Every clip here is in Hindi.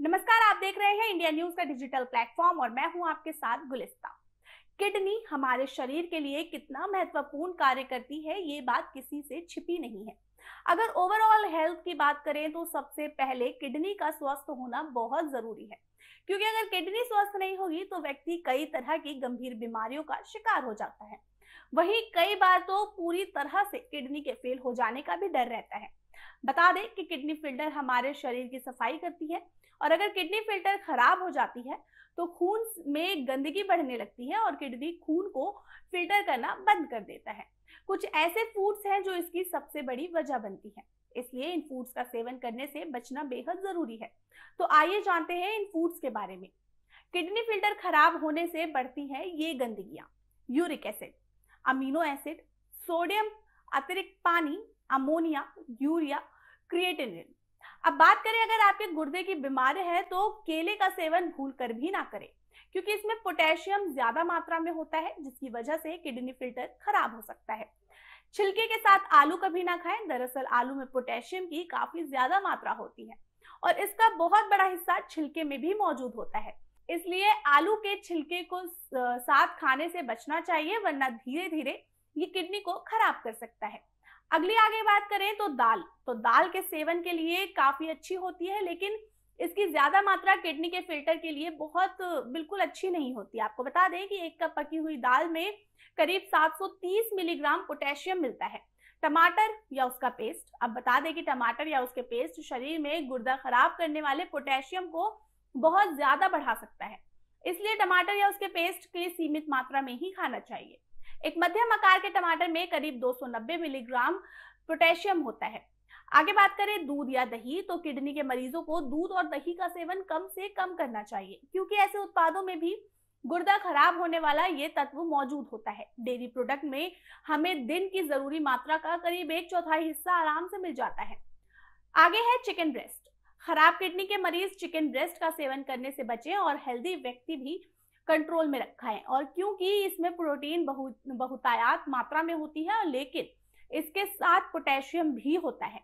नमस्कार आप देख रहे हैं इंडिया न्यूज का डिजिटल प्लेटफॉर्म और मैं हूं आपके साथ गुलिस्ता किडनी हमारे शरीर के लिए कितना महत्वपूर्ण कार्य करती है ये बात किसी से छिपी नहीं है अगर ओवरऑल हेल्थ की बात करें तो सबसे पहले किडनी का स्वस्थ होना बहुत जरूरी है क्योंकि अगर किडनी स्वस्थ नहीं होगी तो व्यक्ति कई तरह की गंभीर बीमारियों का शिकार हो जाता है वहीं कई बार तो पूरी तरह से किडनी के फेल हो जाने का भी डर रहता है बता दें कि किडनी फिल्टर हमारे शरीर की सफाई करती है और अगर किडनी फिल्टर खराब हो जाती है तो खून में गंदगी बढ़ने लगती है और किडनी खून को फिल्टर करना बंद कर देता है कुछ ऐसे फूड्स हैं जो इसकी सबसे बड़ी वजह बनती है इसलिए इन फूड्स का सेवन करने से बचना बेहद जरूरी है तो आइए जानते हैं इन फूड्स के बारे में किडनी फिल्टर खराब होने से बढ़ती है ये गंदगियां uric acid amino acid sodium अतिरिक्त पानी अमोनिया यूरिया क्रिएटिनिन अब बात करें अगर आपके गुर्दे की बीमारी है तो केले का सेवन भूल कर भी ना करें क्योंकि इसमें पोटेशियम ज्यादा मात्रा में होता है जिसकी वजह से किडनी फिल्टर खराब हो सकता है छिलके के साथ आलू कभी ना खाएं दरअसल आलू में पोटेशियम की काफी ज्यादा मात्रा होती है और इसका बहुत बड़ा हिस्सा छिलके में भी मौजूद होता है इसलिए आलू के छिलके को साथ खाने से बचना चाहिए वरना धीरे धीरे ये किडनी को खराब कर सकता है अगली आगे बात करें तो दाल तो दाल के सेवन के लिए काफी अच्छी होती है लेकिन इसकी ज्यादा मात्रा किडनी के फिल्टर के लिए बहुत बिल्कुल अच्छी नहीं होती आपको बता दें कि एक कप पकी हुई दाल में करीब 730 मिलीग्राम पोटेशियम मिलता है टमाटर या उसका पेस्ट अब बता दें कि टमाटर या उसके पेस्ट शरीर में गुर्दा खराब करने वाले पोटेशियम को बहुत ज्यादा बढ़ा सकता है इसलिए टमाटर या उसके पेस्ट की सीमित मात्रा में ही खाना चाहिए एक मध्यम आकार के टमाटर में करीब 290 मिलीग्राम पोटेशियम होता है आगे बात करें दूध या दही तो किडनी के मरीजों को दूध और दही का सेवन कम से कम करना चाहिए क्योंकि ऐसे उत्पादों में भी गुर्दा खराब होने वाला ये तत्व मौजूद होता है डेयरी प्रोडक्ट में हमें दिन की जरूरी मात्रा का करीब एक चौथाई हिस्सा आराम से मिल जाता है आगे है चिकन ब्रेस्ट खराब किडनी के मरीज चिकन ब्रेस्ट का सेवन करने से बचें और हेल्दी व्यक्ति भी कंट्रोल में रखा है और क्योंकि इसमें प्रोटीन बहु बहुतायात मात्रा में होती है लेकिन इसके साथ पोटेशियम भी होता है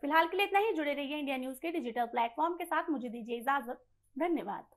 फिलहाल के लिए इतना ही जुड़े रहिए इंडिया न्यूज के डिजिटल प्लेटफॉर्म के साथ मुझे दीजिए इजाजत धन्यवाद